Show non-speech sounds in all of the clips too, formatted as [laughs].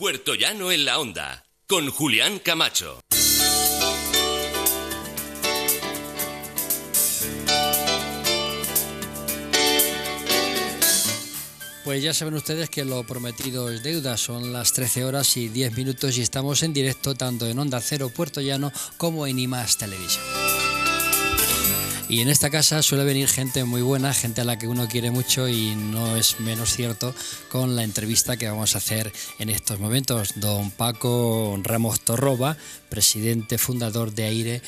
Puerto Llano en la Onda, con Julián Camacho. Pues ya saben ustedes que lo prometido es deuda, son las 13 horas y 10 minutos y estamos en directo tanto en Onda Cero Puerto Llano como en IMAS Televisión. Y en esta casa suele venir gente muy buena, gente a la que uno quiere mucho y no es menos cierto con la entrevista que vamos a hacer en estos momentos. Don Paco Ramos Torroba, presidente fundador de Aire,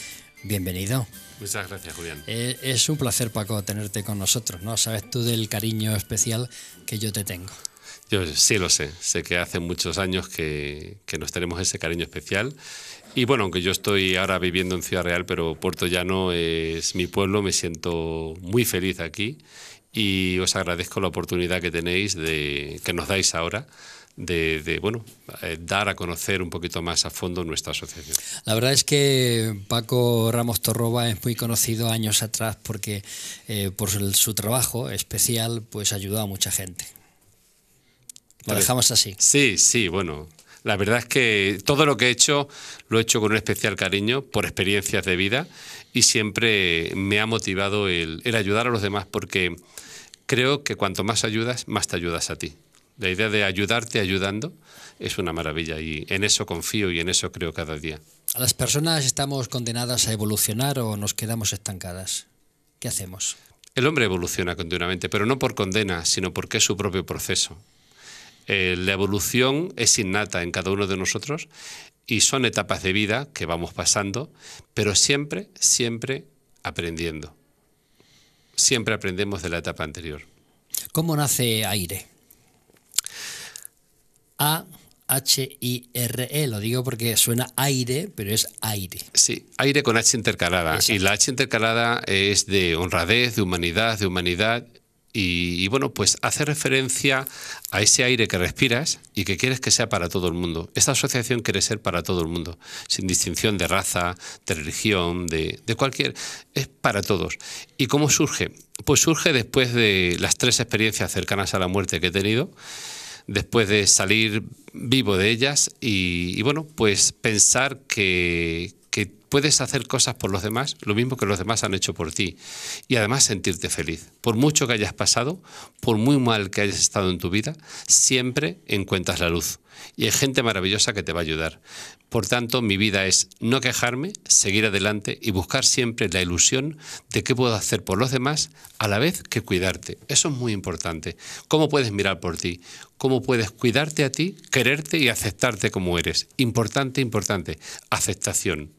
bienvenido. Muchas gracias, Julián. Eh, es un placer, Paco, tenerte con nosotros, ¿no? Sabes tú del cariño especial que yo te tengo. Yo sí lo sé, sé que hace muchos años que, que nos tenemos ese cariño especial y bueno, aunque yo estoy ahora viviendo en Ciudad Real, pero Puerto Llano es mi pueblo, me siento muy feliz aquí y os agradezco la oportunidad que tenéis, de, que nos dais ahora de, bueno, eh, dar a conocer un poquito más a fondo nuestra asociación. La verdad es que Paco Ramos Torroba es muy conocido años atrás porque eh, por su, trabajo especial pues ayudó a mucha gente. Lo dejamos así. Sí, sí, bueno, la verdad es que todo lo que he hecho lo he hecho con un especial cariño por experiencias de vida y siempre me ha motivado el, ayudar a los demás porque creo que cuanto más ayudas, más te ayudas a ti. La idea de ayudarte ayudando es una maravilla y en eso confío y en eso creo cada día. ¿A ¿Las personas estamos condenadas a evolucionar o nos quedamos estancadas? ¿Qué hacemos? El hombre evoluciona continuamente, pero no por condena, sino porque es su propio proceso. Eh, la evolución es innata en cada uno de nosotros y son etapas de vida que vamos pasando, pero siempre, siempre aprendiendo. Siempre aprendemos de la etapa anterior. ¿Cómo nace aire? A H-I-R-E, lo digo porque suena aire, pero es aire. Sí, aire con H intercalada. Y la H intercalada es de honradez, de humanidad, de humanidad y, bueno, pues hace referencia a ese aire que respiras y que quieres que sea para todo el mundo. Esta asociación quiere ser para todo el mundo, sin distinción de raza, de religión, de, cualquier... Es para todos. ¿Y cómo surge? Pues surge después de las tres experiencias cercanas a la muerte que he tenido, después de salir vivo de ellas y, bueno, pues pensar que Puedes hacer cosas por los demás, lo mismo que los demás han hecho por ti, y además sentirte feliz. Por mucho que hayas pasado, por muy mal que hayas estado en tu vida, siempre encuentras la luz. Y hay gente maravillosa que te va a ayudar. Por tanto, mi vida es no quejarme, seguir adelante y buscar siempre la ilusión de qué puedo hacer por los demás a la vez que cuidarte. Eso es muy importante. ¿Cómo puedes mirar por ti? ¿Cómo puedes cuidarte a ti, quererte y aceptarte como eres? Importante, importante. Aceptación.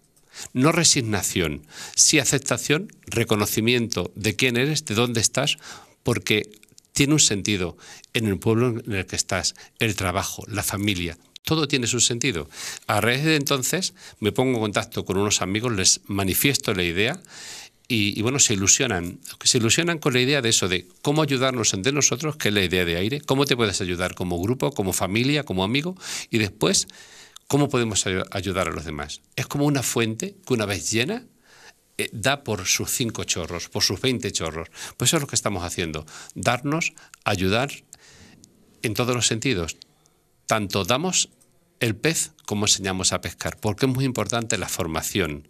No resignación, sí aceptación, reconocimiento de quién eres, de dónde estás, porque tiene un sentido en el pueblo en el que estás, el trabajo, la familia, todo tiene su sentido. A raíz de entonces me pongo en contacto con unos amigos, les manifiesto la idea y, bueno, se ilusionan, se ilusionan con la idea de eso, de cómo ayudarnos entre nosotros, que es la idea de aire, cómo te puedes ayudar como grupo, como familia, como amigo, y después ¿Cómo podemos ayudar a los demás? Es como una fuente que una vez llena eh, da por sus cinco chorros, por sus 20 chorros. Pues eso es lo que estamos haciendo, darnos, ayudar en todos los sentidos. Tanto damos el pez como enseñamos a pescar, porque es muy importante la formación.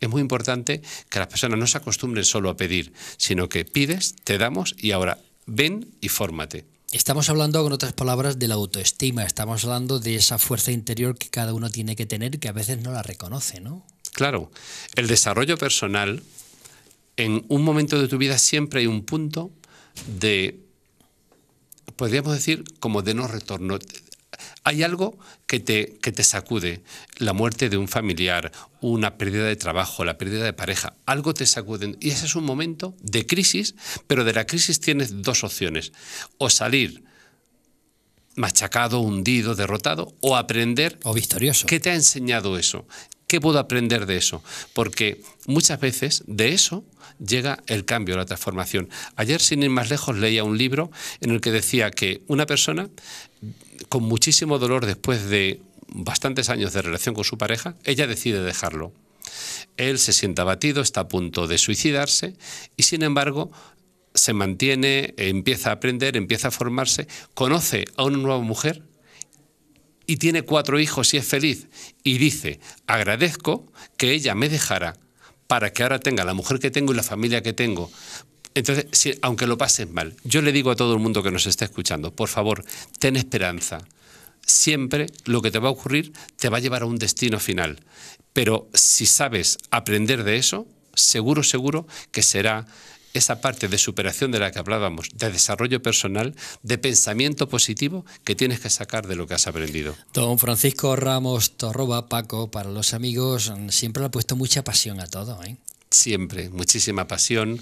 Es muy importante que las personas no se acostumbren solo a pedir, sino que pides, te damos y ahora ven y fórmate. Estamos hablando, con otras palabras, de la autoestima, estamos hablando de esa fuerza interior que cada uno tiene que tener que a veces no la reconoce, ¿no? Claro, el desarrollo personal, en un momento de tu vida siempre hay un punto de, podríamos decir, como de no retorno hay algo que te, te sacude, la muerte de un familiar, una pérdida de trabajo, la pérdida de pareja, algo te sacude. Y ese es un momento de crisis, pero de la crisis tienes dos opciones, o salir machacado, hundido, derrotado, o aprender... O victorioso. ¿Qué te ha enseñado eso? ¿Qué puedo aprender de eso? Porque muchas veces de eso llega el cambio, la transformación. Ayer, sin ir más lejos, leía un libro en el que decía que una persona con muchísimo dolor después de bastantes años de relación con su pareja, ella decide dejarlo. Él se siente abatido, está a punto de suicidarse y sin embargo se mantiene, empieza a aprender, empieza a formarse, conoce a una nueva mujer y tiene cuatro hijos y es feliz. Y dice, agradezco que ella me dejara para que ahora tenga la mujer que tengo y la familia que tengo, entonces, si, aunque lo pases mal, yo le digo a todo el mundo que nos está escuchando, por favor, ten esperanza. Siempre lo que te va a ocurrir te va a llevar a un destino final. Pero si sabes aprender de eso, seguro, seguro que será esa parte de superación de la que hablábamos, de desarrollo personal, de pensamiento positivo que tienes que sacar de lo que has aprendido. Don Francisco Ramos Torroba, Paco, para los amigos, siempre le ha puesto mucha pasión a todo. ¿eh? Siempre, muchísima pasión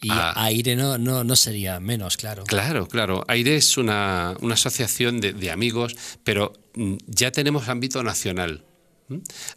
y ah. Aire no, no, no, sería menos, claro. Claro, claro. Aire es una, una asociación de, amigos, pero mm, ya tenemos ámbito nacional.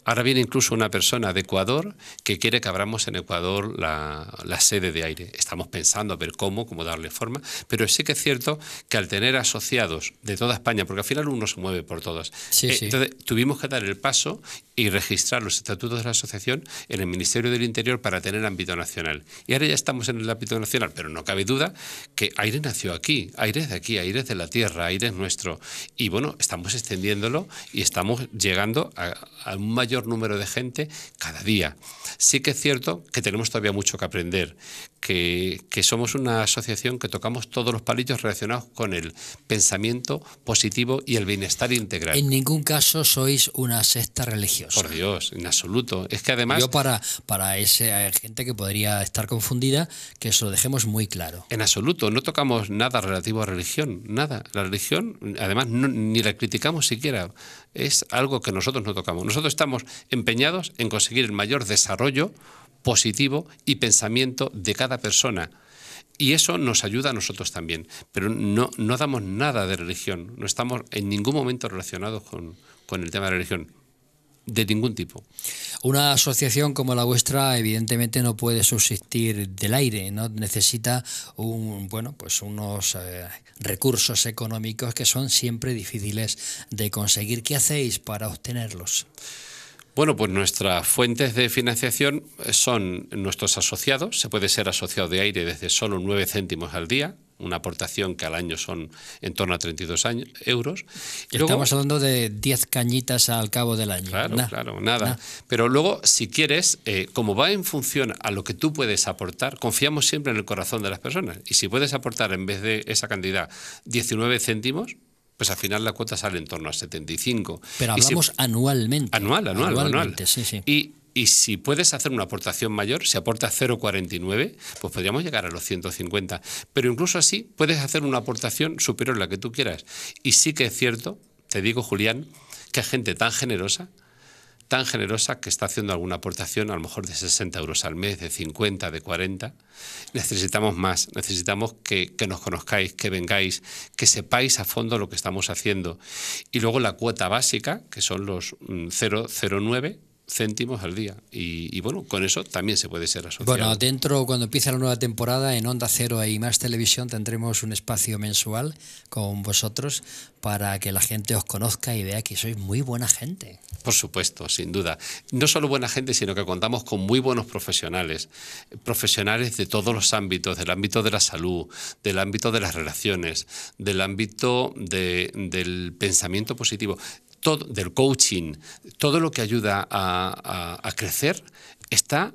Ahora viene incluso una persona de Ecuador que quiere que abramos en Ecuador la, sede de aire. Estamos pensando a ver cómo, cómo darle forma, pero sí que es cierto que al tener asociados de toda España, porque al final uno se mueve por todas, eh, entonces tuvimos que dar el paso y registrar los estatutos de la asociación en el Ministerio del Interior para tener ámbito nacional. Y ahora ya estamos en el ámbito nacional, pero no cabe duda que Aire nació aquí, Aire de aquí, Aire de la tierra, Aire es nuestro. Y bueno, estamos extendiéndolo y estamos llegando a, a un mayor número de gente cada día. Sí que es cierto que tenemos todavía mucho que aprender, que, somos una asociación que tocamos todos los palitos relacionados con el pensamiento positivo y el bienestar integral. En ningún caso sois una secta religiosa. Por Dios, en absoluto. Es que además... Yo para, para esa eh, gente que podría estar confundida, que eso lo dejemos muy claro. En absoluto, no tocamos nada relativo a religión, nada. La religión, además, ni la criticamos siquiera. Es algo que nosotros no tocamos. Nosotros estamos empeñados en conseguir el mayor desarrollo positivo y pensamiento de cada persona. Y eso nos ayuda a nosotros también. Pero no, no damos nada de religión, no estamos en ningún momento relacionados con, el tema de religión de ningún tipo. Una asociación como la vuestra evidentemente no puede subsistir del aire, no necesita un bueno, pues unos eh, recursos económicos que son siempre difíciles de conseguir. ¿Qué hacéis para obtenerlos? Bueno, pues nuestras fuentes de financiación son nuestros asociados. Se puede ser asociado de aire desde solo 9 céntimos al día, una aportación que al año son en torno a 32 euros. Y Estamos hablando de 10 cañitas al cabo del año. Claro, claro, nada. Pero luego, si quieres, eh, como va en función a lo que tú puedes aportar, confiamos siempre en el corazón de las personas. Y si puedes aportar en vez de esa cantidad 19 céntimos, pues al final la cuota sale en torno a 75. Pero hablamos anualmente. Anual, anual, anual. Sí, Y, y si puedes hacer una aportación mayor, si aportas 0,49, pues podríamos llegar a los 150. Pero incluso así puedes hacer una aportación superior a la que tú quieras. Y sí que es cierto, te digo Julián, que hay gente tan generosa tan generosa que está haciendo alguna aportación a lo mejor de 60 euros al mes, de 50, de 40. Necesitamos más, necesitamos que, nos conozcáis, que vengáis, que sepáis a fondo lo que estamos haciendo. Y luego la cuota básica, que son los 009 mm, céntimos al día. Y, bueno, con eso también se puede ser asociado. Bueno, dentro, cuando empiece la nueva temporada, en Onda Cero y Más Televisión tendremos un espacio mensual con vosotros para que la gente os conozca y vea que sois muy buena gente. Por supuesto, sin duda. No solo buena gente, sino que contamos con muy buenos profesionales, profesionales de todos los ámbitos, del ámbito de la salud, del ámbito de las relaciones, del ámbito del pensamiento positivo del coaching, todo lo que ayuda a, a, crecer, está,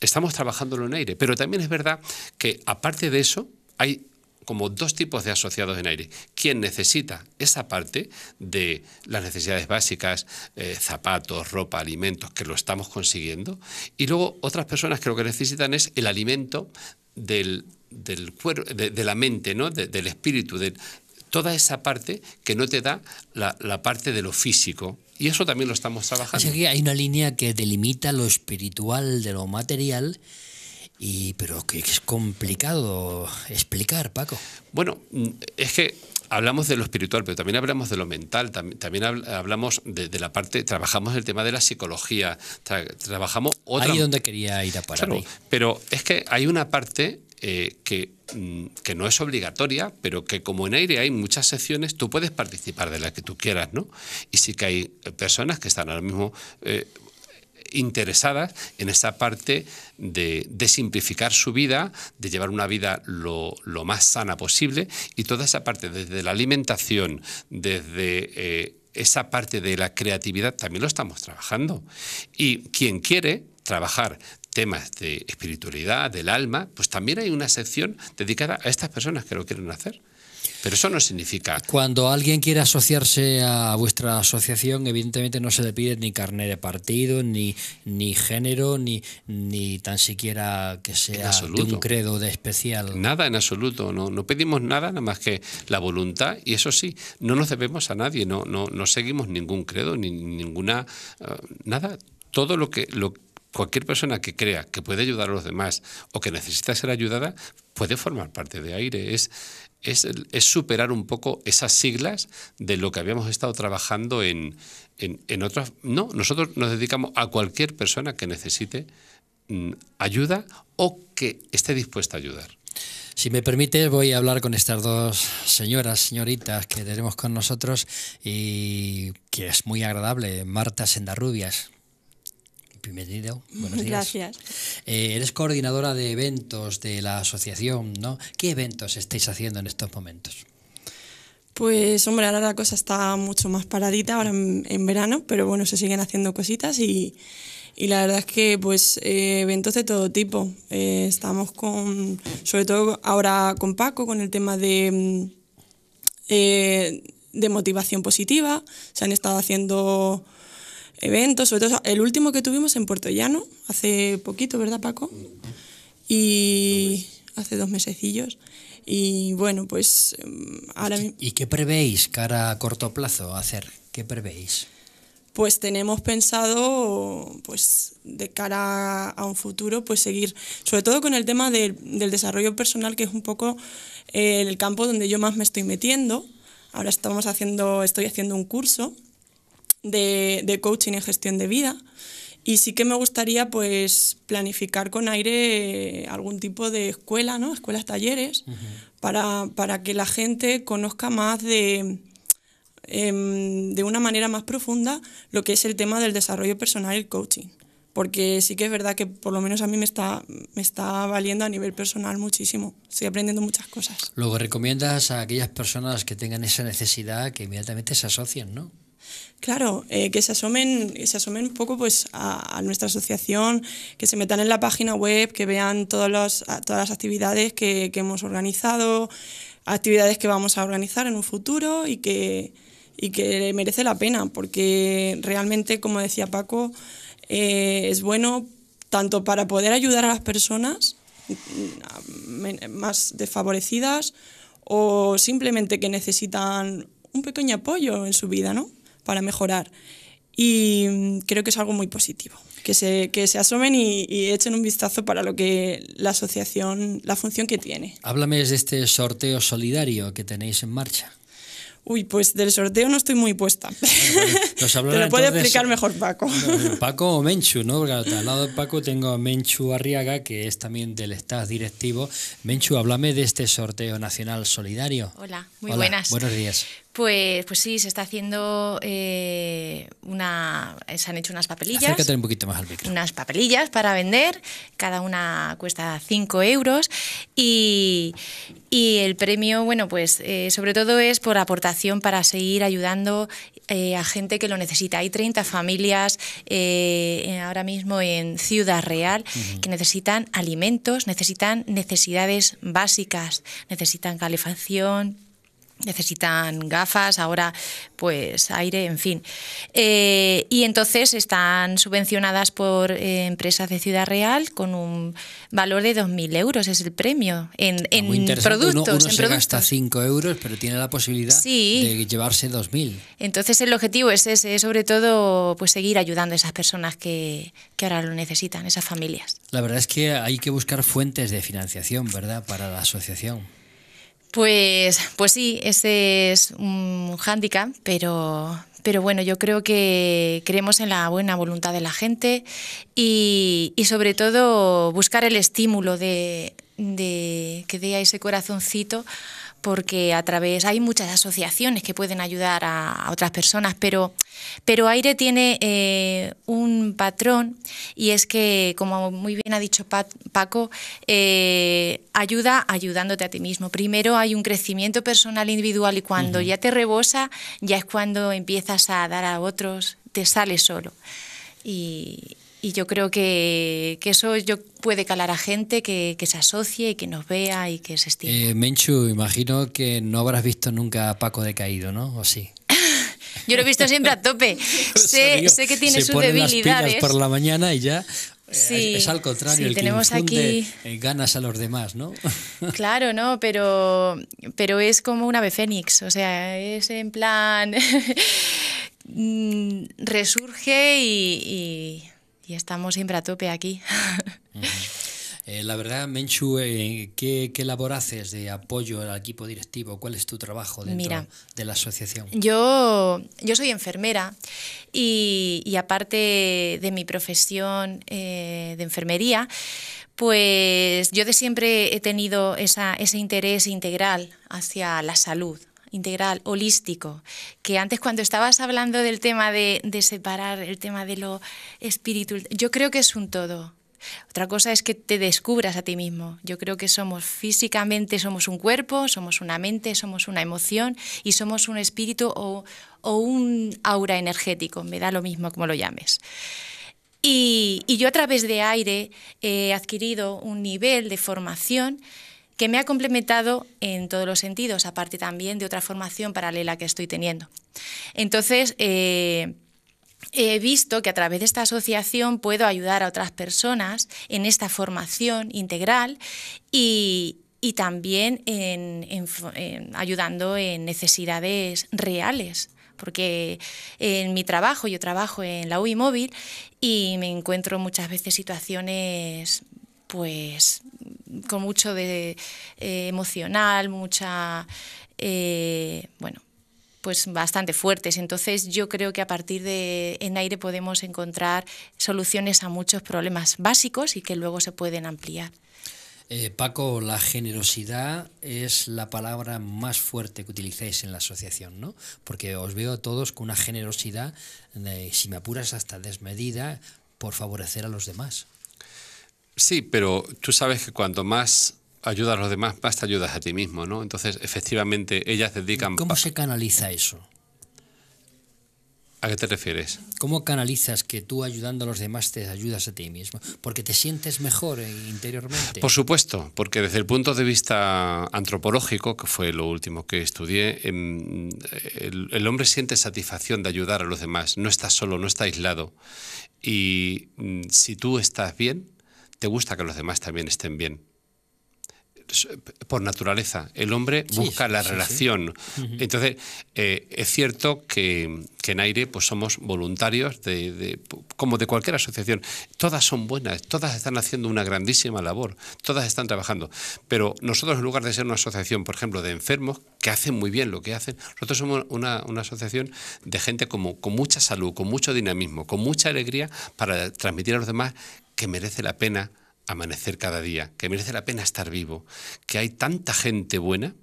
estamos trabajándolo en aire. Pero también es verdad que aparte de eso, hay como dos tipos de asociados en aire. Quien necesita esa parte de las necesidades básicas, eh, zapatos, ropa, alimentos, que lo estamos consiguiendo. Y luego otras personas que lo que necesitan es el alimento del, del de, la mente, ¿no? del espíritu, toda esa parte que no te da la, parte de lo físico. Y eso también lo estamos trabajando. O sea hay una línea que delimita lo espiritual de lo material. Y, pero que es complicado explicar, Paco. Bueno, mm, es que hablamos de lo espiritual, pero también hablamos de lo mental, también, hablamos de, la parte, trabajamos el tema de la psicología, trabajamos otra... Ahí es donde quería ir a parar. pero es que hay una parte eh, mm, que, no es obligatoria, pero que como en aire hay muchas secciones, tú puedes participar de la que tú quieras, ¿no? Y sí que hay eh, personas que están ahora mismo eh, interesadas en esa parte de, simplificar su vida, de llevar una vida lo, más sana posible y toda esa parte desde la alimentación, desde... esa parte de la creatividad también lo estamos trabajando. Y quien quiere trabajar temas de espiritualidad, del alma, pues también hay una sección dedicada a estas personas que lo quieren hacer. Pero eso no significa. Cuando alguien quiere asociarse a vuestra asociación, evidentemente no se le pide ni carnet de partido, ni, ni género, ni, ni tan siquiera que sea de un credo de especial. Nada en absoluto, no, no pedimos nada, nada más que la voluntad, y eso sí, no nos debemos a nadie, no, no, no seguimos ningún credo, ni ninguna. Eh, nada, todo lo que, lo, Cualquier persona que crea que puede ayudar a los demás o que necesita ser ayudada puede formar parte de aire. Es, es, superar un poco esas siglas de lo que habíamos estado trabajando en, otras... No, nosotros nos dedicamos a cualquier persona que necesite mm, ayuda o que esté dispuesta a ayudar. Si me permite, voy a hablar con estas dos señoras, señoritas que tenemos con nosotros y que es muy agradable. Marta Sendarrubias, bienvenido. [laughs] Buenos días. Gracias. Eh, eres coordinadora de eventos de la asociación, ¿no? ¿Qué eventos estáis haciendo en estos momentos? Pues hombre, ahora la cosa está mucho más paradita ahora en, verano, pero bueno, se siguen haciendo cositas y, la verdad es que pues eh, eventos de todo tipo. Eh, estamos con, sobre todo ahora con Paco, con el tema de, mm, de motivación positiva. Se han estado haciendo eventos, sobre todo el último que tuvimos en Puerto Llano, hace poquito, ¿verdad Paco? Y hace dos mesecillos. Y bueno, pues em, ahora... ¿Y qué prevéis cara a corto plazo hacer? ¿Qué prevéis? pues tenemos pensado, pues de cara a un futuro, pues seguir, sobre todo con el tema del desarrollo personal, que es un poco eh, el campo donde yo más me estoy metiendo. Ahora estamos haciendo, estoy haciendo un curso de, coaching en gestión de vida. Y sí que me gustaría pues planificar con aire eh, algún tipo de escuela, ¿no? Escuelas, talleres, para, que la gente conozca más de, em, de una manera más profunda lo que es el tema del desarrollo personal y el coaching. Porque sí que es verdad que por lo menos a mí me está, me está valiendo a nivel personal muchísimo. Estoy aprendiendo muchas cosas. Luego recomiendas a aquellas personas que tengan esa necesidad que inmediatamente se asocien, ¿no? Claro, eh, que se asomen, se asomen un poco pues, a, nuestra asociación, que se metan en la página web, que vean todas las actividades que, hemos organizado, actividades que vamos a organizar en un futuro y que, que merece la pena, porque realmente, como decía Paco, eh, es bueno tanto para poder ayudar a las personas mm, mm, más desfavorecidas o simplemente que necesitan un pequeño apoyo en su vida, ¿no? para mejorar. Y mm, creo que es algo muy positivo, que se, que se asomen y, echen un vistazo para lo que la asociación, la función que tiene. Háblame de este sorteo solidario que tenéis en marcha. Uy, pues del sorteo no estoy muy puesta. Pues, [laughs] Te lo puede explicar mejor Paco. Paco o Menchu, ¿no? Porque al lado de Paco tengo a Menchu Arriaga, que es también del staff directivo. Menchu, háblame de este sorteo nacional solidario. Hola, muy buenas. Buenos días. Pues, pues sí, se está haciendo eh, una. Eh, se han hecho unas papelillas. poquito más Unas papelillas para vender. Cada una cuesta 5 euros. Y, el premio, bueno, pues eh, sobre todo es por aportación para seguir ayudando a gente que lo necesita. Hay 30 familias ahora mismo en Ciudad Real que necesitan alimentos, necesitan necesidades básicas, necesitan calefacción, necesitan gafas, ahora pues aire, en fin. Eh, y entonces están subvencionadas por eh, empresas de Ciudad Real con un valor de 2.000 euros, es el premio en, en productos. Uno, en 5 euros, pero tiene la posibilidad de llevarse 2.000. Entonces el objetivo es ese, sobre todo pues seguir ayudando a esas personas que, que ahora lo necesitan, esas familias. La verdad es que hay que buscar fuentes de financiación, ¿verdad?, para la asociación. Pues, pues sí, ese es un hándicap, pero, pero bueno, yo creo que creemos en la buena voluntad de la gente y, sobre todo buscar el estímulo de, de que dé a ese corazoncito porque a través hay muchas asociaciones que pueden ayudar a, otras personas, pero, pero Aire tiene eh, un patrón y es que, como muy bien ha dicho Paco, eh, ayuda ayudándote a ti mismo. Primero hay un crecimiento personal individual y cuando ya te rebosa, ya es cuando empiezas a dar a otros, te sale solo. Y, y yo creo que, eso puede calar a gente que, se asocie y que nos vea y que se estime. Eh, Menchu, imagino que no habrás visto nunca a Paco decaído, ¿no? ¿O sí? [laughs] yo lo he visto siempre a tope. [laughs] sé, sé, que tiene se sus debilidades. Las por la mañana y ya eh, es al contrario, el que tenemos aquí eh, ganas a los demás, ¿no? [laughs] Claro, no, pero, pero es como un ave fénix, o sea, es en plan mm, resurge y y estamos siempre a tope aquí. Eh, la verdad, Menchu, eh, ¿qué, ¿qué, labor haces de apoyo al equipo directivo? ¿Cuál es tu trabajo dentro de la asociación? Yo, yo soy enfermera y, aparte de mi profesión eh, de enfermería, pues yo de siempre he tenido esa, ese interés integral hacia la salud, integral, holístico, que antes cuando estabas hablando del tema de, separar el tema de lo espiritual, yo creo que es un todo. Otra cosa es que te descubras a ti mismo. Yo creo que somos físicamente, somos un cuerpo, somos una mente, somos una emoción y somos un espíritu o, un aura energético, me da lo mismo como lo llames. y yo a través de aire he adquirido un nivel de formación que me ha complementado en todos los sentidos, aparte también de otra formación paralela que estoy teniendo. Entonces, eh, he visto que a través de esta asociación puedo ayudar a otras personas en esta formación integral y, también en, ayudando en necesidades reales. Porque en mi trabajo, yo trabajo en la UI Móvil y me encuentro muchas veces situaciones pues con mucho de eh, emocional, mucha, eh, bueno, pues bastante fuertes. Entonces yo creo que a partir de en aire podemos encontrar soluciones a muchos problemas básicos y que luego se pueden ampliar. Eh, Paco, la generosidad es la palabra más fuerte que utilizáis en la asociación, ¿no? Porque os veo a todos con una generosidad, si me apuras, hasta desmedida por favorecer a los demás. Sí, pero tú sabes que cuanto más ayudas a los demás, más te ayudas a ti mismo, ¿no? Entonces, efectivamente, ellas dedican... ¿Cómo se canaliza eso? ¿A qué te refieres? ¿Cómo canalizas que tú ayudando a los demás te ayudas a ti mismo? ¿Porque te sientes mejor eh, interiormente? Por supuesto, porque desde el punto de vista antropológico, que fue lo último que estudié, em, el, hombre siente satisfacción de ayudar a los demás, no está solo, no está aislado. Y mm, si tú estás bien, te gusta que los demás también estén bien. Por naturaleza, el hombre busca la relación. Entonces, eh, es cierto que, en aire pues somos voluntarios, de, como de cualquier asociación. Todas son buenas, todas están haciendo una grandísima labor, todas están trabajando. Pero nosotros, en lugar de ser una asociación, por ejemplo, de enfermos, que hacen muy bien lo que hacen, nosotros somos una, una asociación de gente como, con mucha salud, con mucho dinamismo, con mucha alegría para transmitir a los demás que merece la pena amanecer cada día, que merece la pena estar vivo, que hay tanta gente buena.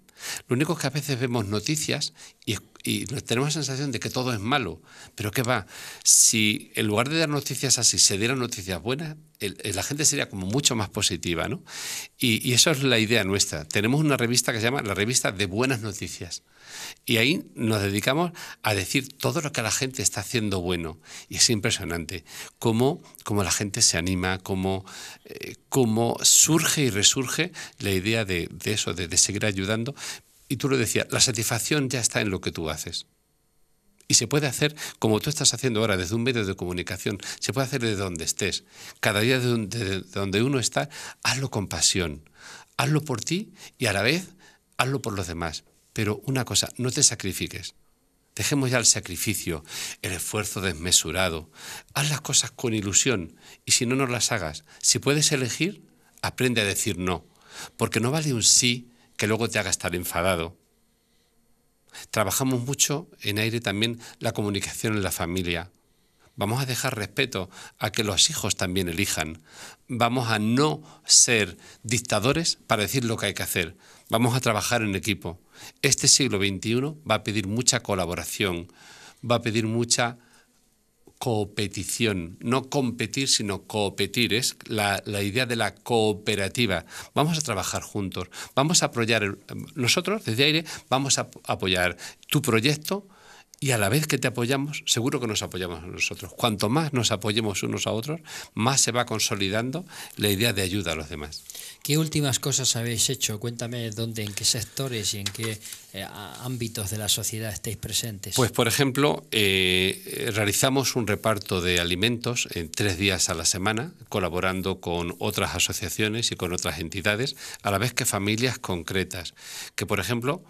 Lo único que a veces vemos noticias y y tenemos la sensación de que todo es malo. Pero ¿qué va? Si en lugar de dar noticias así se dieran noticias buenas, eh, la gente sería como mucho más positiva, ¿no? Y, eso es la idea nuestra. Tenemos una revista que se llama la revista de buenas noticias. Y ahí nos dedicamos a decir todo lo que la gente está haciendo bueno. Y es impresionante cómo, cómo la gente se anima, cómo, eh, surge y resurge la idea de, eso, de seguir ayudando, y tú lo decías, la satisfacción ya está en lo que tú haces. Y se puede hacer como tú estás haciendo ahora desde un medio de comunicación, se puede hacer de donde estés. Cada día de donde, donde uno está, hazlo con pasión. Hazlo por ti y a la vez hazlo por los demás. Pero una cosa, no te sacrifiques. Dejemos ya el sacrificio, el esfuerzo desmesurado. Haz las cosas con ilusión y si no, nos las hagas. Si puedes elegir, aprende a decir no. Porque no vale un sí que luego te haga estar enfadado. Trabajamos mucho en aire también la comunicación en la familia. Vamos a dejar respeto a que los hijos también elijan. Vamos a no ser dictadores para decir lo que hay que hacer. Vamos a trabajar en equipo. Este siglo XXI va a pedir mucha colaboración, va a pedir mucha coopetición, no competir, sino competir, es la, la, idea de la cooperativa. Vamos a trabajar juntos, vamos a apoyar, nosotros desde aire vamos a apoyar tu proyecto, y a la vez que te apoyamos, seguro que nos apoyamos a nosotros. Cuanto más nos apoyemos unos a otros, más se va consolidando la idea de ayuda a los demás. ¿Qué últimas cosas habéis hecho? Cuéntame dónde, en qué sectores y en qué eh, ámbitos de la sociedad estáis presentes. Pues, por ejemplo, eh, realizamos un reparto de alimentos en tres días a la semana, colaborando con otras asociaciones y con otras entidades, a la vez que familias concretas, que, por ejemplo,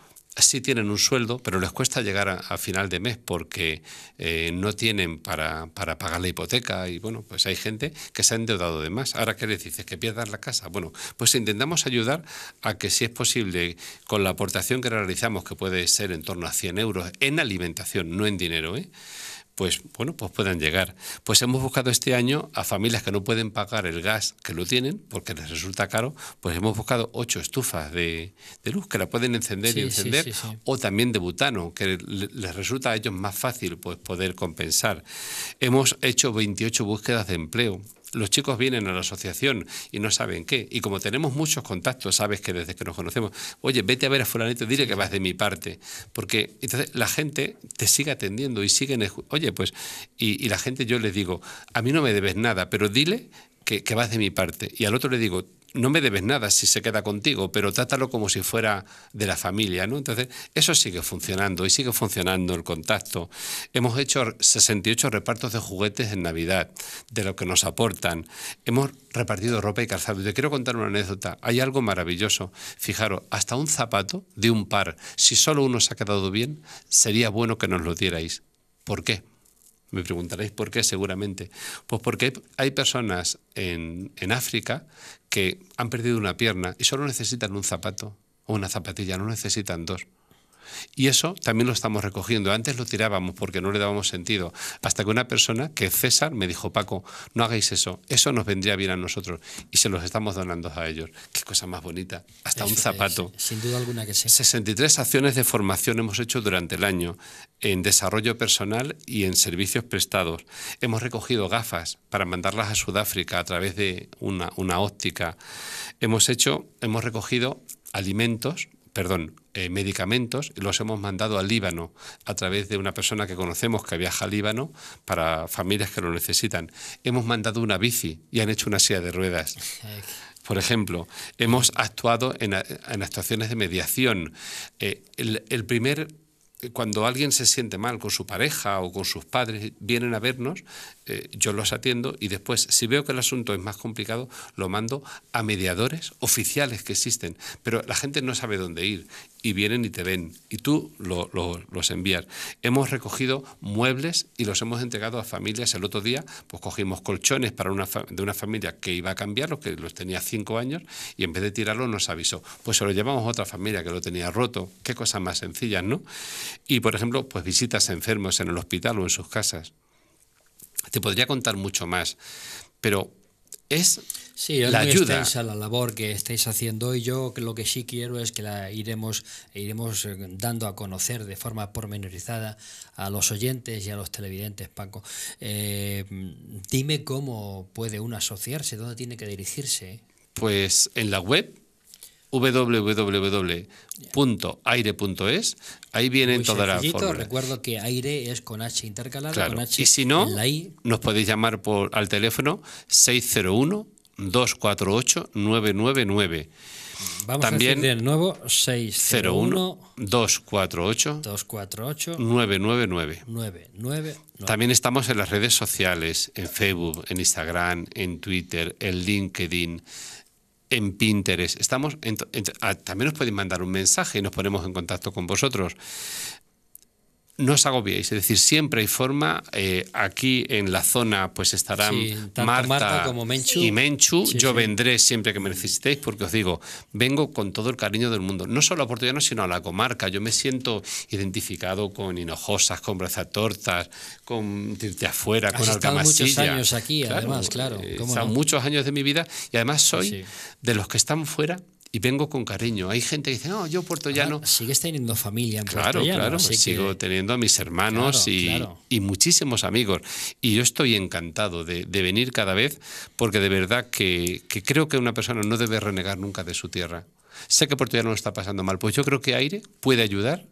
sí tienen un sueldo, pero les cuesta llegar a, final de mes porque eh, no tienen para, para, pagar la hipoteca y bueno, pues hay gente que se ha endeudado de más. Ahora, ¿qué les dices? Que pierdan la casa. Bueno, pues intentamos ayudar a que si es posible, con la aportación que realizamos, que puede ser en torno a 100 euros en alimentación, no en dinero, ¿eh? pues bueno, pues puedan llegar. Pues hemos buscado este año a familias que no pueden pagar el gas que lo tienen porque les resulta caro, pues hemos buscado ocho estufas de, luz que la pueden encender y encender, o también de butano, que les resulta a ellos más fácil pues, poder compensar. Hemos hecho 28 búsquedas de empleo los chicos vienen a la asociación y no saben qué. Y como tenemos muchos contactos, sabes que desde que nos conocemos, oye, vete a ver a fulanito, dile que vas de mi parte. Porque entonces la gente te sigue atendiendo y siguen, oye, pues, y, la gente yo les digo, a mí no me debes nada, pero dile que, que, vas de mi parte. Y al otro le digo, no me debes nada si se queda contigo, pero trátalo como si fuera de la familia, ¿no? Entonces, eso sigue funcionando y sigue funcionando el contacto. Hemos hecho 68 repartos de juguetes en Navidad, de lo que nos aportan. Hemos repartido ropa y calzado. te quiero contar una anécdota. Hay algo maravilloso. Fijaros, hasta un zapato de un par, si solo uno se ha quedado bien, sería bueno que nos lo dierais. ¿Por qué? Me preguntaréis por qué, seguramente. Pues porque hay personas en, África que han perdido una pierna y solo necesitan un zapato o una zapatilla, no necesitan dos. Y eso también lo estamos recogiendo. Antes lo tirábamos porque no le dábamos sentido. Hasta que una persona, que César, me dijo, Paco, no hagáis eso. Eso nos vendría bien a nosotros. Y se los estamos donando a ellos. Qué cosa más bonita. Hasta un zapato. sin duda alguna que 63 acciones de formación hemos hecho durante el año en desarrollo personal y en servicios prestados. Hemos recogido gafas para mandarlas a Sudáfrica a través de una, una óptica. Hemos hecho, hemos recogido alimentos perdón, eh, medicamentos, los hemos mandado al Líbano a través de una persona que conocemos que viaja al Líbano para familias que lo necesitan. Hemos mandado una bici y han hecho una silla de ruedas. Por ejemplo, hemos actuado en, actuaciones de mediación. Eh, el primer cuando alguien se siente mal con su pareja o con sus padres, vienen a vernos, eh, yo los atiendo y después, si veo que el asunto es más complicado, lo mando a mediadores oficiales que existen. Pero la gente no sabe dónde ir y vienen y te ven y tú los envías. Hemos recogido muebles y los hemos entregado a familias. El otro día pues cogimos colchones para una de una familia que iba a cambiarlos, que los tenía cinco años y en vez de tirarlo nos avisó. Pues se lo llevamos a otra familia que lo tenía roto. Qué cosas más sencillas, ¿no? Y por ejemplo, pues visitas a enfermos en el hospital o en sus casas. Te podría contar mucho más, pero es Sí, la ayuda. la labor que estáis haciendo y yo lo que sí quiero es que la iremos, iremos eh, dando a conocer de forma pormenorizada a los oyentes y a los televidentes, Paco. Eh, dime cómo puede uno asociarse, dónde tiene que dirigirse. Pues en la web www.aire.es. Ahí vienen todas las fórmulas. Recuerdo que aire es con H intercalada. Con H y si no, nos podéis llamar por, al teléfono 601 248 999. Vamos También a decir de nuevo 601 248 248 999. 999. También estamos en las redes sociales, en Facebook, en Instagram, en Twitter, en LinkedIn, en Pinterest. Estamos ah, también nos pueden mandar un mensaje y nos ponemos en contacto con vosotros no os agobiéis, es decir, siempre hay forma. Eh, aquí en la zona pues estarán Marta, como y Menchu. Yo vendré siempre que me necesitéis porque os digo, vengo con todo el cariño del mundo, no solo a sino a la comarca. Yo me siento identificado con Hinojosas, con Brazatortas, con Tirte Afuera, Has con Estamos muchos años aquí, además, claro. Eh, son muchos años de mi vida y además soy de los que están fuera y vengo con cariño. Hay gente que dice, no, yo puertollano. sigues teniendo familia en Claro, claro. claro. sigo teniendo a mis hermanos y, muchísimos amigos. Y yo estoy encantado de, venir cada vez porque de verdad que, creo que una persona no debe renegar nunca de su tierra. Sé que Puerto lo está pasando mal, pues yo creo que aire puede ayudar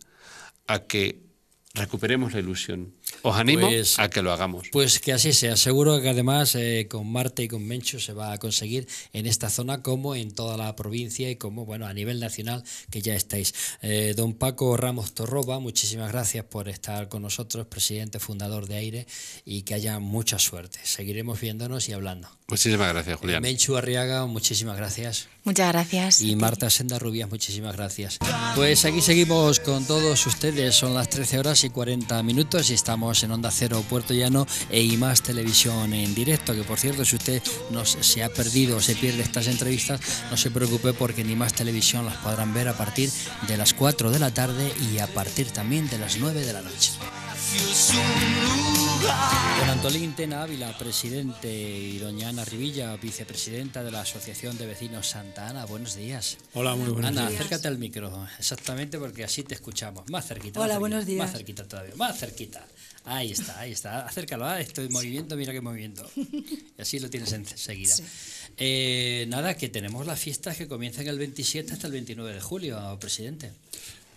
a que recuperemos la ilusión, os animo pues a que lo hagamos. Pues que así sea. Seguro que además eh, con Marte y con Mencho se va a conseguir en esta zona como en toda la provincia y como bueno a nivel nacional que ya estáis. Eh, don Paco Ramos Torroba, muchísimas gracias por estar con nosotros, presidente fundador de Aire y que haya mucha suerte. Seguiremos viéndonos y hablando. Muchísimas gracias, Julián. Eh, Menchu Arriaga, muchísimas gracias. Muchas gracias. Y Marta Senda Rubias, muchísimas gracias. Pues aquí seguimos con todos ustedes. Son las 13 horas y 40 minutos y estamos en Onda Cero Puerto Llano e IMAS Televisión en directo. Que por cierto, si usted no se ha perdido o se pierde estas entrevistas, no se preocupe porque en IMAS Televisión las podrán ver a partir de las 4 de la tarde y a partir también de las 9 de la noche. Don Antolín Tena Ávila, presidente, y doña Ana Rivilla, vicepresidenta de la Asociación de Vecinos Santa Ana. Buenos días. Hola, muy buenos días. Ana, acércate al micro, exactamente, porque así te escuchamos. Más cerquita. Hola, buenos días. Más cerquita todavía, más cerquita. Ahí está, ahí está. Acércalo ah, estoy moviendo, movimiento, mira qué movimiento. [laughs] Y así lo tienes enseguida. Eh, nada, que tenemos las fiestas que comienzan el 27 hasta el 29 de julio, presidente.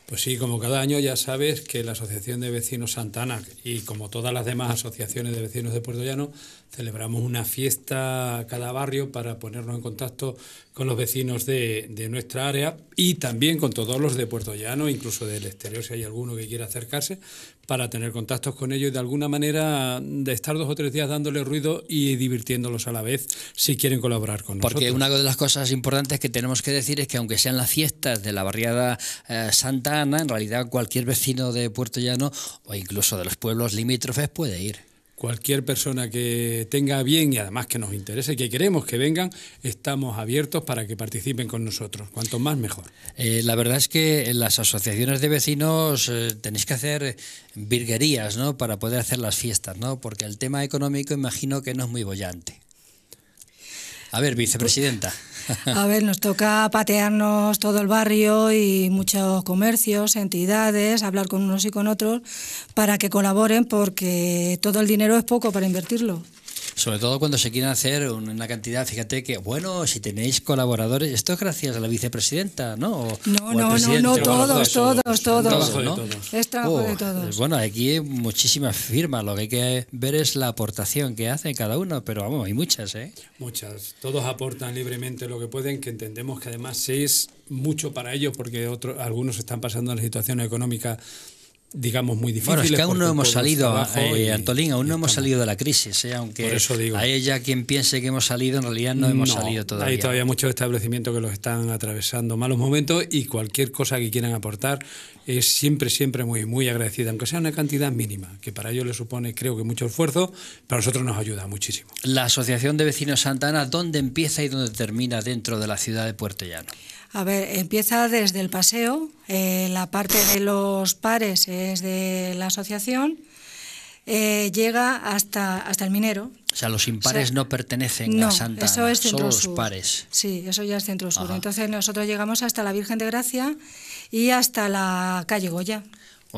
Pues sí, como cada año ya sabes que la Asociación de Vecinos Santana y como todas las demás asociaciones de vecinos de Puerto Llano, celebramos una fiesta cada barrio para ponernos en contacto con los vecinos de, de, nuestra área y también con todos los de Puerto Llano, incluso del exterior, si hay alguno que quiera acercarse, para tener contactos con ellos y de alguna manera de estar dos o tres días dándole ruido y divirtiéndolos a la vez si quieren colaborar con nosotros. Porque una de las cosas importantes que tenemos que decir es que aunque sean las fiestas de la barriada eh, Santa Ana, en realidad cualquier vecino de Puerto Llano o incluso de los pueblos limítrofes puede ir cualquier persona que tenga bien y además que nos interese, que queremos que vengan, estamos abiertos para que participen con nosotros. Cuanto más, mejor. Eh, la verdad es que en las asociaciones de vecinos eh, tenéis que hacer virguerías ¿no? para poder hacer las fiestas, ¿no? porque el tema económico imagino que no es muy bollante. A ver, vicepresidenta. A ver, nos toca patearnos todo el barrio y muchos comercios, entidades, hablar con unos y con otros para que colaboren porque todo el dinero es poco para invertirlo. Sobre todo cuando se quieren hacer una cantidad, fíjate que, bueno, si tenéis colaboradores, esto es gracias a la vicepresidenta, ¿no? no, no, no, no, todos, todos, todos. Es trabajo de todos. Oh, eh, bueno, aquí hay muchísimas firmas, lo que hay que ver es la aportación que hace cada uno, pero vamos, hay muchas, ¿eh? Muchas, todos aportan libremente lo que pueden, que entendemos que además es mucho para ellos, porque otros algunos están pasando en la situación económica digamos, muy difícil. Bueno, es que aún no hemos salido, eh, Antolín, aún no hemos salido de la crisis, eh, aunque a ella quien piense que hemos salido, en realidad no hemos salido todavía. Hay todavía muchos establecimientos que los están atravesando malos momentos y cualquier cosa que quieran aportar es siempre, siempre muy, muy agradecida, aunque sea una cantidad mínima, que para ellos le supone, creo que, mucho esfuerzo, para nosotros nos ayuda muchísimo. La Asociación de Vecinos Santana, ¿dónde empieza y dónde termina dentro de la ciudad de Puerto Llano? A ver, empieza desde el paseo, eh, la parte de los pares es de la asociación, eh, llega hasta, hasta el minero. O sea, los impares no pertenecen a Santa eso es los pares. Sí, eso ya es centro sur. Entonces nosotros llegamos hasta la Virgen de Gracia y hasta la calle Goya.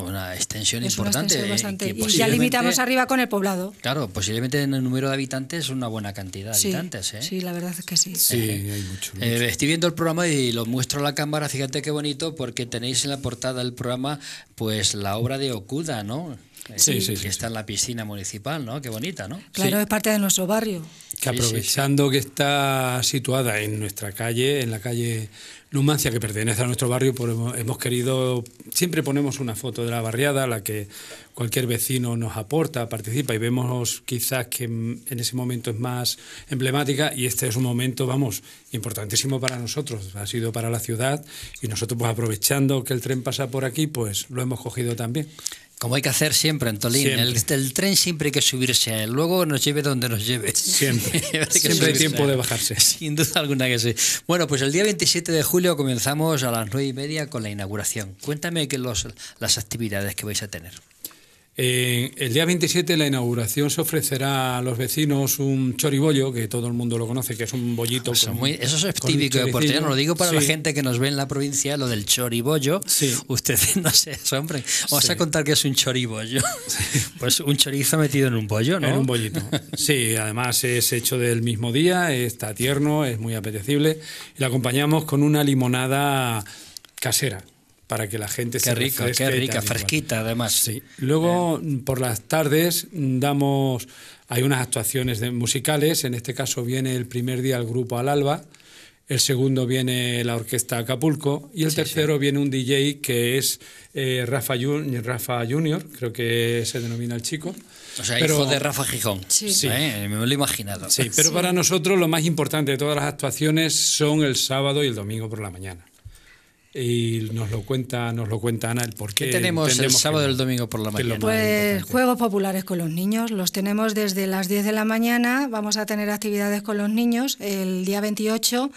Una extensión importante. Eh, y ya limitamos arriba con el poblado. Claro, posiblemente en el número de habitantes una buena cantidad de habitantes. ¿eh? Sí, la verdad es que sí. Eh, sí, hay mucho. estoy viendo el programa y lo muestro a la cámara. Fíjate qué bonito, porque tenéis en la portada del programa pues la obra de Okuda, ¿no? que está en la piscina municipal, ¿no? Qué bonita, ¿no? Claro, es parte de nuestro barrio. Que aprovechando que está situada en nuestra calle, en la calle Numancia, que pertenece a nuestro barrio, pues hemos querido, siempre ponemos una foto de la barriada, la que cualquier vecino nos aporta, participa y vemos quizás que en ese momento es más emblemática y este es un momento, vamos, importantísimo para nosotros, ha sido para la ciudad y nosotros pues, aprovechando que el tren pasa por aquí, pues lo hemos cogido también. Como hay que hacer siempre, en El, el, tren siempre hay que subirse Luego nos lleve donde nos lleve. Siempre. [laughs] hay siempre hay tiempo de bajarse. Sin duda alguna que sí. Bueno, pues el día 27 de julio comenzamos a las 9 y media con la inauguración. Cuéntame que los, las actividades que vais a tener. Eh, el día 27, la inauguración, se ofrecerá a los vecinos un choribollo, que todo el mundo lo conoce, que es un bollito. Eso, es típico de Puerto no lo digo para la gente que nos ve en la provincia, lo del choribollo. Ustedes [laughs] no se hombre. Os a contar que es un choribollo. [laughs] pues un chorizo metido en un bollo, ¿no? En un bollito. Sí, además es hecho del mismo día, está tierno, es muy apetecible. Y lo acompañamos con una limonada casera para que la gente qué se refresque Qué rica, fresquita además. Sí. Luego, por las tardes, damos, hay unas actuaciones de, musicales, en este caso viene el primer día el grupo Al Alba, el segundo viene la orquesta Acapulco y el tercero viene un DJ que es eh, Rafa, Rafa Junior, creo que se denomina el chico. O sea, hijo de Rafa Gijón. Sí. Eh, me lo he imaginado. Sí, pero para nosotros lo más importante de todas las actuaciones son el sábado y el domingo por la mañana y nos lo cuenta, nos lo cuenta Ana el por qué. tenemos el sábado y el domingo por la mañana? Pues juegos populares con los niños, los tenemos desde las 10 de la mañana, vamos a tener actividades con los niños, el día 28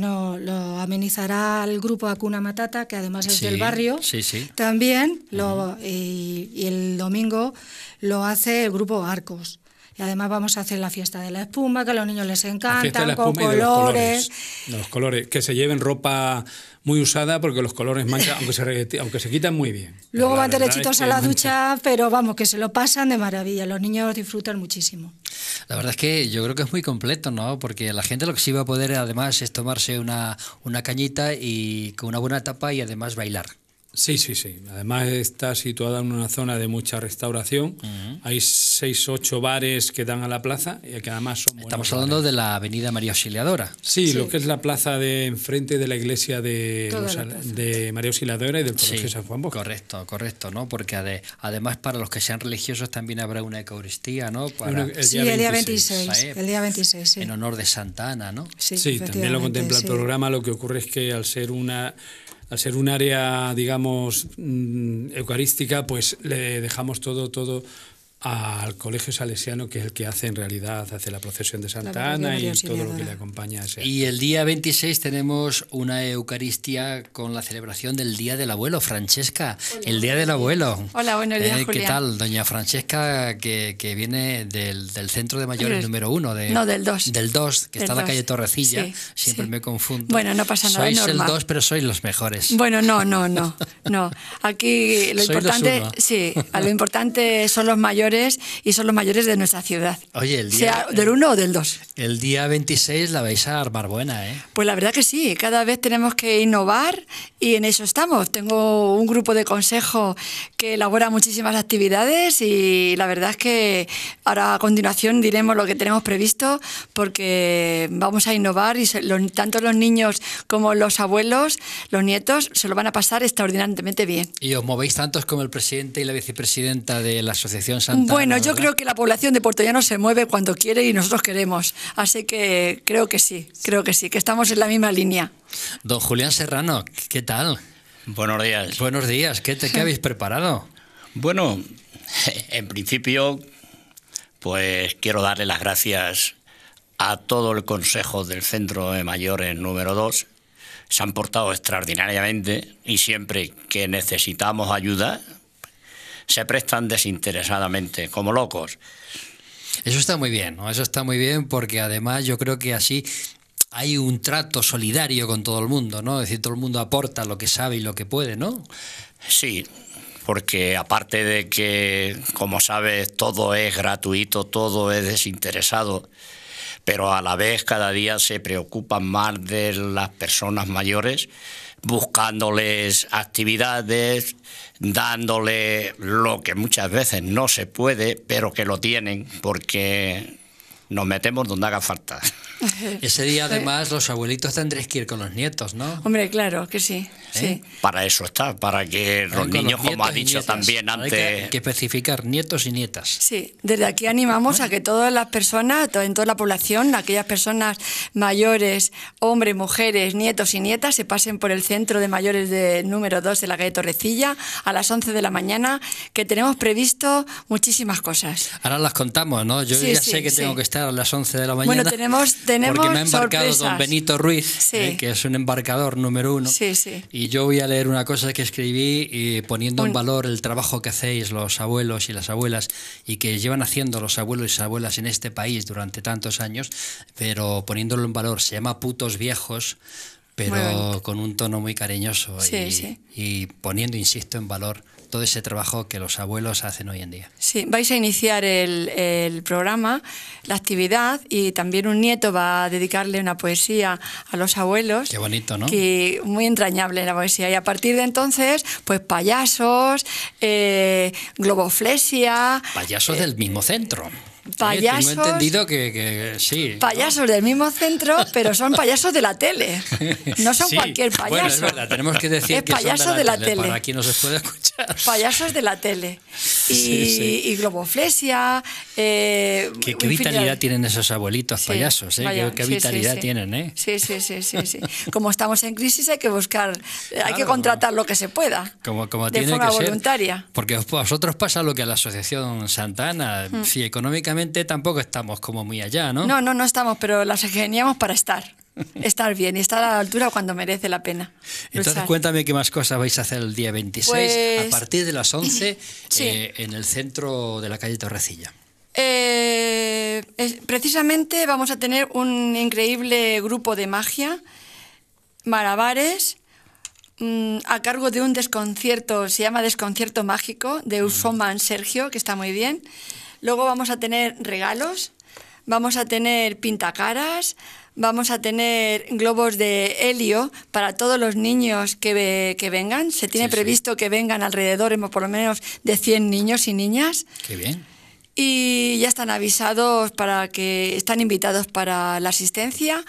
lo amenizará el grupo Acuna Matata, que además es del barrio, sí, sí. también, lo, y el domingo lo hace el grupo Arcos. Y además vamos a hacer la fiesta de la espuma, que a los niños les encanta, con colores. Los colores. Que se lleven ropa muy usada porque los colores manchan, aunque se, [laughs] aunque quitan muy bien. Luego van derechitos a la ducha, pero vamos, que se lo pasan de maravilla. Los niños disfrutan muchísimo. La verdad es que yo creo que es muy completo, ¿no? Porque la gente lo que sí va a poder además es tomarse una, una cañita y con una buena tapa y además bailar. Sí, sí, sí. Además está situada en una zona de mucha restauración. Hay seis, ocho bares que dan a la plaza y que además Estamos hablando de la Avenida María Auxiliadora. Sí, lo que es la plaza de enfrente de la iglesia de, María Auxiliadora y del Colegio de San Juan Bosco. Correcto, correcto, ¿no? Porque además para los que sean religiosos también habrá una Eucaristía, ¿no? sí, el día 26. el día En honor de Santa Ana, ¿no? Sí, también lo contempla el programa. Lo que ocurre es que al ser una al ser un área, digamos, mm, eucarística, pues le dejamos todo, todo al colegio salesiano, que es el que hace en realidad, hace la procesión de Santa Ana y todo lo que le acompaña. A ese y el día 26 tenemos una Eucaristía con la celebración del Día del Abuelo, Francesca, el Día del Abuelo. Hola, buenos días, eh, ¿Qué tal, doña Francesca, que, viene del, Centro de Mayores número uno De, no, del 2. Del 2, que está en la calle Torrecilla, siempre me confundo. Bueno, no pasa nada, Sois el 2, pero sois los mejores. Bueno, no, no, no, no. Aquí lo [laughs] importante, sí, lo importante son los mayores y son los mayores de nuestra ciudad. Oye, el día. Sea del 1 o del 2. El día 26 la vais a armar buena, ¿eh? Pues la verdad que sí, cada vez tenemos que innovar y en eso estamos. Tengo un grupo de consejo que elabora muchísimas actividades y la verdad es que ahora a continuación diremos lo que tenemos previsto porque vamos a innovar y tanto los niños como los abuelos, los nietos, se lo van a pasar extraordinariamente bien. Y os movéis tantos como el presidente y la vicepresidenta de la Asociación Santa. Bueno, yo creo que la población de Puerto Llano se mueve cuando quiere y nosotros queremos. Así que creo que sí, creo que sí, que estamos en la misma línea. Don Julián Serrano, ¿qué tal? Buenos días. Buenos días, ¿qué, te, qué habéis preparado? [laughs] Bueno, en principio, pues quiero darle las gracias a todo el Consejo del Centro de Mayores número 2. Se han portado extraordinariamente y siempre que necesitamos ayuda se prestan desinteresadamente, como locos. Eso está muy bien, ¿no? Eso está muy bien porque además yo creo que así hay un trato solidario con todo el mundo, ¿no? Es decir, todo el mundo aporta lo que sabe y lo que puede, ¿no? Sí, porque aparte de que, como sabes, todo es gratuito, todo es desinteresado, pero a la vez cada día se preocupan más de las personas mayores, buscándoles actividades, dándole lo que muchas veces no se puede, pero que lo tienen, porque nos metemos donde haga falta. [laughs] Ese día además los abuelitos tendréis que ir con los nietos, ¿no? Hombre, claro que sí. ¿Eh? sí. Para eso está, para que los niños, como ha dicho también antes... Hay que, especificar nietos y nietas. Sí, desde aquí animamos a que todas las personas, en toda la población, aquellas personas mayores, hombres, mujeres, nietos y nietas, se pasen por el centro de mayores de número 2 de la calle Torrecilla a las 11 de la mañana, que tenemos previsto muchísimas cosas. Ahora las contamos, ¿no? Yo ya sé que tengo que estar a las 11 de la mañana. Bueno, tenemos, tenemos Porque me ha embarcado don Benito Ruiz, eh, que es un embarcador número uno. Sí, sí. Y yo voy a leer una cosa que escribí eh, poniendo en valor el trabajo que hacéis los abuelos y las abuelas y que llevan haciendo los abuelos y las abuelas en este país durante tantos años, pero poniéndolo en valor. Se llama Putos Viejos pero con un tono muy cariñoso y, poniendo, insisto, en valor todo ese trabajo que los abuelos hacen hoy en día. Sí, vais a iniciar el, programa, la actividad, y también un nieto va a dedicarle una poesía a los abuelos. Qué bonito, ¿no? Que muy entrañable la poesía. Y a partir de entonces, pues payasos, eh, globoflesia. Payasos eh, del mismo centro. ¿eh? payasos. entendido que, sí. Payasos del mismo centro, pero son payasos de la tele. No son [laughs] cualquier payaso. es tenemos que decir payaso de la, tele, Para quien puede escuchar. Payasos de la tele. [laughs] Y, globoflesia. Eh, ¿Qué, vitalidad tienen esos abuelitos payasos, ¿eh? qué, vitalidad tienen, Sí, sí, sí, sí, Como estamos en crisis, hay que buscar, hay que contratar lo que se pueda. Como, como de tiene forma voluntaria. porque a vosotros pasa lo que a la Asociación Santana, mm. si económicamente tampoco estamos como muy allá, ¿no? No, no, no estamos, pero las ingeniamos para estar. [laughs] Estar bien y estar a la altura cuando merece la pena. Entonces, cuéntame qué más cosas vais a hacer el día 26 pues, a partir de las 11 [clears throat] eh, en el centro de la calle Torrecilla. Eh, precisamente vamos a tener un increíble grupo de magia, Marabares mm, a cargo de un desconcierto, se llama Desconcierto Mágico, de Usoman Sergio, que está muy bien. Luego vamos a tener regalos, vamos a tener pintacaras, vamos a tener globos de helio para todos los niños que, que vengan. Se tiene previsto que vengan alrededor, por lo menos, de 100 niños y niñas. Qué bien y ya están avisados para que están invitados para la asistencia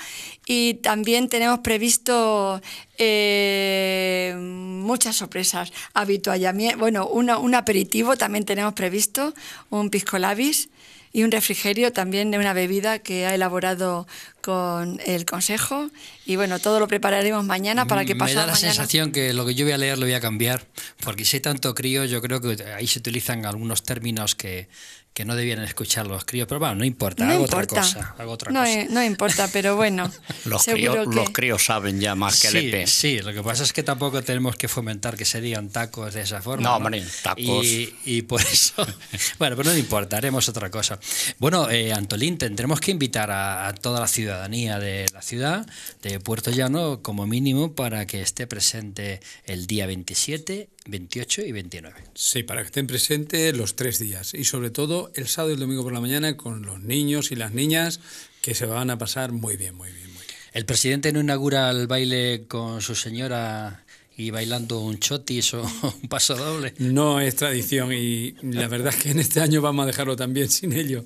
y también tenemos previsto eh, muchas sorpresas, habituallamiento, bueno, un aperitivo también tenemos previsto, un pisco labis y un refrigerio también de una bebida que ha elaborado con el consejo y bueno, todo lo prepararemos mañana para que mm, pase. Me da la sensación que lo que yo voy a leer lo voy a cambiar porque si hay tanto crío yo creo que ahí se utilizan algunos términos que, que no debieran escuchar los críos, pero bueno, no importa, hago otra cosa. no, importa, pero bueno. [laughs] los, críos, los saben ya más que el EP. Sí, lo que pasa es que tampoco tenemos que fomentar que se digan tacos de esa forma. No, tacos. Y, por eso, [laughs] bueno, pero no importa, haremos otra cosa. Bueno, eh, Antolín, tendremos que invitar a, a, toda la ciudadanía de la ciudad, de Puerto Llano, como mínimo, para que esté presente el día 27 28 y 29. Sí, para que estén presentes los tres días y sobre todo el sábado y el domingo por la mañana con los niños y las niñas que se van a pasar muy bien, muy bien, muy bien. El presidente no inaugura el baile con su señora y bailando un chotis o [laughs] un paso doble. No es tradición y la verdad es que en este año vamos a dejarlo también sin ello.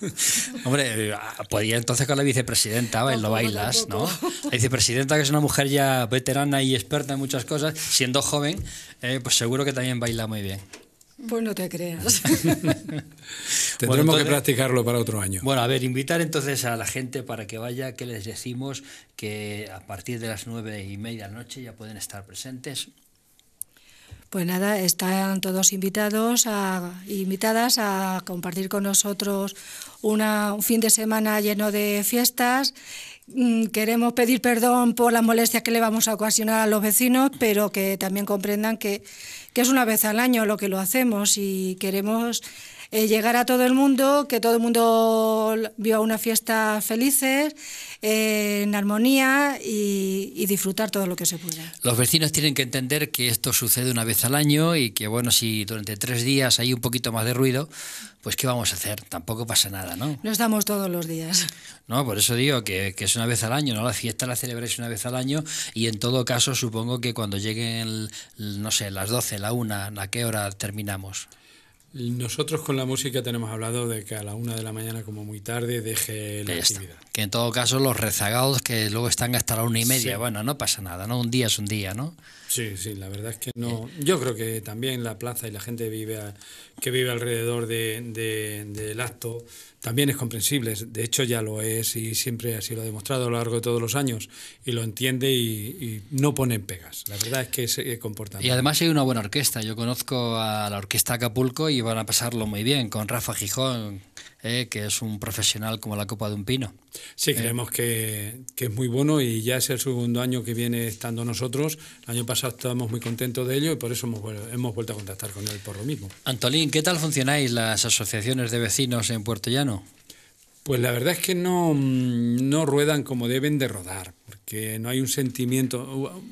[laughs] Hombre, podría entonces con la vicepresidenta no, lo bailas, ¿no? La vicepresidenta, que es una mujer ya veterana y experta en muchas cosas, siendo joven, eh, pues seguro que también baila muy bien. Pues no te creas. [laughs] Tendremos que practicarlo para otro año. Bueno, a ver, invitar entonces a la gente para que vaya, que les decimos que a partir de las nueve y media de la noche ya pueden estar presentes. Pues nada, están todos invitados a, invitadas a compartir con nosotros un fin de semana lleno de fiestas. Mm, queremos pedir perdón por las molestias que le vamos a ocasionar a los vecinos, pero que también comprendan que es una vez al año lo que lo hacemos y queremos eh, llegar a todo el mundo, que todo el mundo viva una fiesta felices, eh, en armonía y, disfrutar todo lo que se pueda. Los vecinos tienen que entender que esto sucede una vez al año y que, bueno, si durante tres días hay un poquito más de ruido, pues ¿qué vamos a hacer? Tampoco pasa nada, ¿no? nos damos todos los días. No, por eso digo que, es una vez al año, ¿no? La fiesta la celebráis una vez al año y en todo caso supongo que cuando lleguen, no sé, las 12, la 1, ¿a qué hora terminamos? Nosotros con la música tenemos hablado de que a la una de la mañana, como muy tarde, deje la actividad. Que en todo caso, los rezagados que luego están hasta la una y media, bueno, no pasa nada, ¿no? Un día es un día, ¿no? Sí, sí, la verdad es que no. Yo creo que también la plaza y la gente vive que vive alrededor del acto también es comprensible, de hecho ya lo es y siempre así lo ha demostrado a lo largo de todos los años y lo entiende y, y no en pegas. La verdad es que se eh, comporta. Y además hay una buena orquesta, yo conozco a la Orquesta Acapulco y van a pasarlo muy bien con Rafa Gijón, eh, que es un profesional como la copa de un pino. Sí, eh. creemos que, es muy bueno y ya es el segundo año que viene estando nosotros. El año pasado estábamos muy contentos de ello y por eso hemos, hemos vuelto a contactar con él por lo mismo. Antolín, ¿qué tal funcionáis las asociaciones de vecinos en Puerto Llano? Pues la verdad es que no, mm, no ruedan como deben de rodar, porque no hay un sentimiento. Hubo,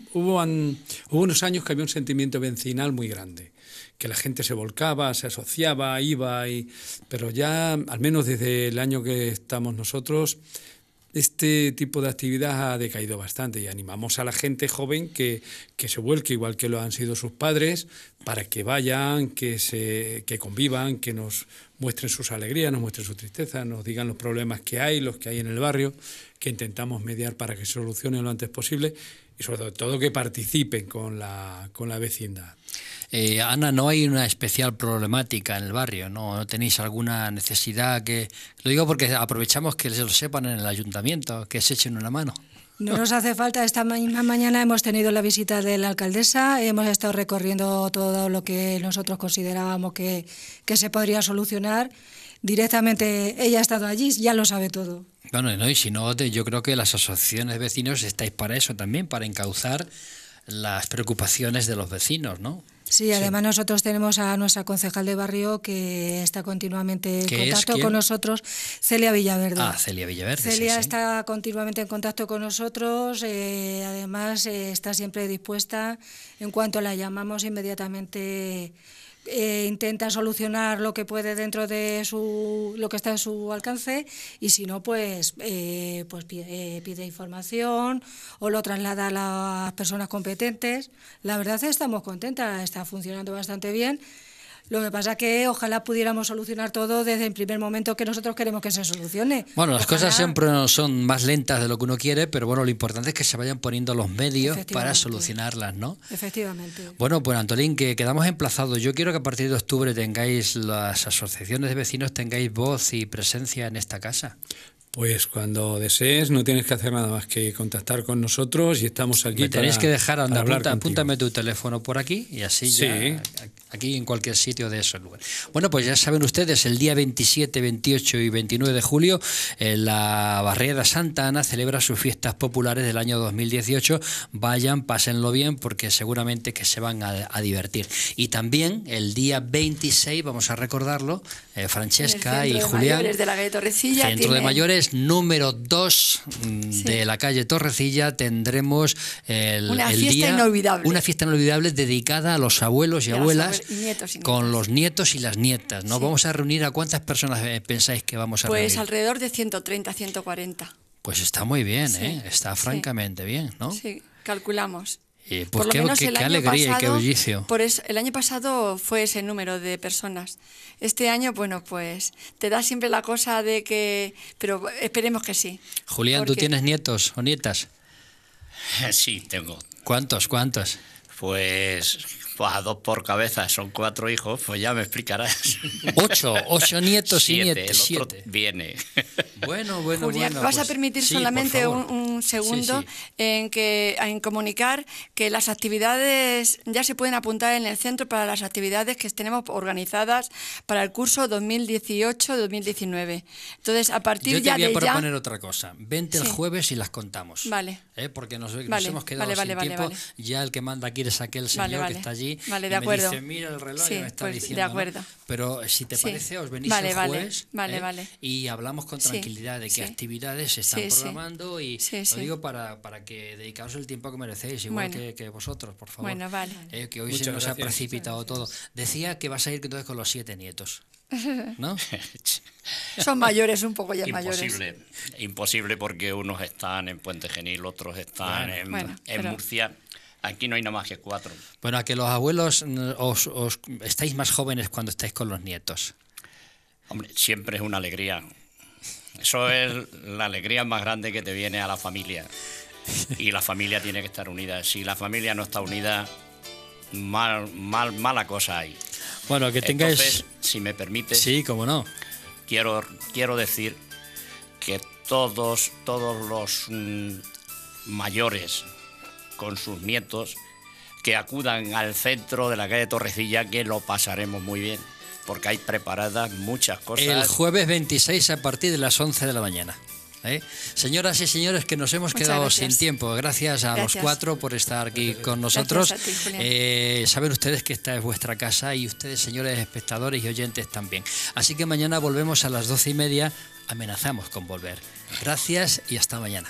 hubo, unos años que había un sentimiento vencinal muy grande, que la gente se volcaba, se asociaba, iba, y, pero ya, al menos desde el año que estamos nosotros, este tipo de actividad ha decaído bastante y animamos a la gente joven que, que se vuelque igual que lo han sido sus padres para que vayan, que, se, que convivan, que nos muestren sus alegrías, nos muestren su tristeza, nos digan los problemas que hay, los que hay en el barrio, que intentamos mediar para que se solucionen lo antes posible y sobre todo que participen con la, con la vecindad. Eh, Ana, no hay una especial problemática en el barrio, ¿no? tenéis alguna necesidad que...? Lo digo porque aprovechamos que se lo sepan en el ayuntamiento, que se echen una mano. No nos hace falta. Esta misma mañana hemos tenido la visita de la alcaldesa, hemos estado recorriendo todo lo que nosotros considerábamos que, que se podría solucionar directamente ella ha estado allí, ya lo sabe todo. Bueno, no, y si no, yo creo que las asociaciones de vecinos estáis para eso también, para encauzar las preocupaciones de los vecinos, ¿no? Sí, además nosotros tenemos a nuestra concejal de barrio que está continuamente en contacto con nosotros, Celia Villaverde. Ah, Celia Villaverde. Celia está continuamente en contacto con nosotros, eh, además eh, está siempre dispuesta, en cuanto la llamamos inmediatamente eh, intenta solucionar lo que puede dentro de su, lo que está en su alcance y si no, pues, eh, pues pide, eh, pide, información o lo traslada a las personas competentes. La verdad estamos contentas, está funcionando bastante bien lo que pasa es que ojalá pudiéramos solucionar todo desde el primer momento que nosotros queremos que se solucione. Bueno, las cosas siempre son más lentas de lo que uno quiere, pero bueno, lo importante es que se vayan poniendo los medios para solucionarlas, ¿no? Efectivamente. Bueno, pues Antolín, que quedamos emplazados. Yo quiero que a partir de octubre tengáis las asociaciones de vecinos, tengáis voz y presencia en esta casa. Pues cuando desees, no tienes que hacer nada más que contactar con nosotros y estamos aquí. Me tenéis que dejar, anda, apunta, apúntame tu teléfono por aquí y así sí aquí en cualquier sitio de esos lugares. Bueno, pues ya saben ustedes, el día 27, 28 y 29 de julio, la Barrera Santa Ana celebra sus fiestas populares del año 2018. Vayan, pásenlo bien, porque seguramente que se van a, divertir. Y también el día 26, vamos a recordarlo, eh, Francesca y Julián. Mayores de la calle Torrecilla. Centro de Mayores número 2 mm, de la calle Torrecilla tendremos el, una fiesta inolvidable. Una fiesta inolvidable dedicada a los abuelos y abuelas con los nietos y las nietas. ¿Nos vamos a reunir a cuántas personas eh, pensáis que vamos a pues reunir? Pues alrededor de 130, 140. Pues está muy bien, ¿eh? está francamente bien, ¿no? Sí, calculamos. Eh, por pues lo qué, menos el año alegría pasado, y qué bullicio. Por el año pasado fue ese número de personas. Este año, bueno, pues te da siempre la cosa de que. Pero esperemos que sí. Julián, ¿tú tienes nietos o nietas? [laughs] Sí, tengo. ¿Cuántos? ¿Cuántos? Pues pues a dos por cabeza son cuatro hijos, pues ya me explicarás. Ocho, ocho nietos siete, y nietos. El otro viene. Bueno, bueno, bueno, vas a pues permitir solamente un, segundo en que en comunicar que las actividades ya se pueden apuntar en el centro para las actividades que tenemos organizadas para el curso 2018-2019. Entonces, a partir Yo te ya voy a proponer otra cosa. Vente el jueves y las contamos. Vale. ¿eh? Porque nos, hemos quedado sin tiempo. Ya el que manda aquí es aquel señor que está allí Vale, de acuerdo. mira el reloj Pero si te parece, os venís vale, jueves vale, ¿eh? vale, y hablamos con tranquilidad de qué actividades se están programando y lo digo para, que dedicaos el tiempo que merecéis, igual que, vosotros, por favor. Bueno, vale. Eh, que hoy se nos ha precipitado todo. Decía que vas a ir entonces con los siete nietos. ¿No? [laughs] Son mayores, un poco ya imposible, mayores. Imposible porque unos están en Puente Genil, otros están en Murcia. Aquí no hay nada más que cuatro. Bueno, a que los abuelos mm, os, estáis más jóvenes cuando estáis con los nietos. Hombre, siempre es una alegría. Eso es la alegría más grande que te viene a la familia. Y la familia tiene que estar unida. Si la familia no está unida, mal, mal, mala cosa hay. Bueno, que tengáis. Entonces, si me permite... Sí, cómo no. Quiero, quiero decir que todos, todos los mm, mayores, con sus nietos que acudan al centro de la calle Torrecilla, que lo pasaremos muy bien, porque hay preparadas muchas cosas. El jueves 26 a partir de las 11 de la mañana. ¿eh? Señoras y señores, que nos hemos quedado sin tiempo. Gracias a los cuatro por estar aquí con nosotros. Eh, saben ustedes que esta es vuestra casa y ustedes, señores espectadores y oyentes, también. Así que mañana volvemos a las doce y media. Amenazamos con volver. Gracias y hasta mañana.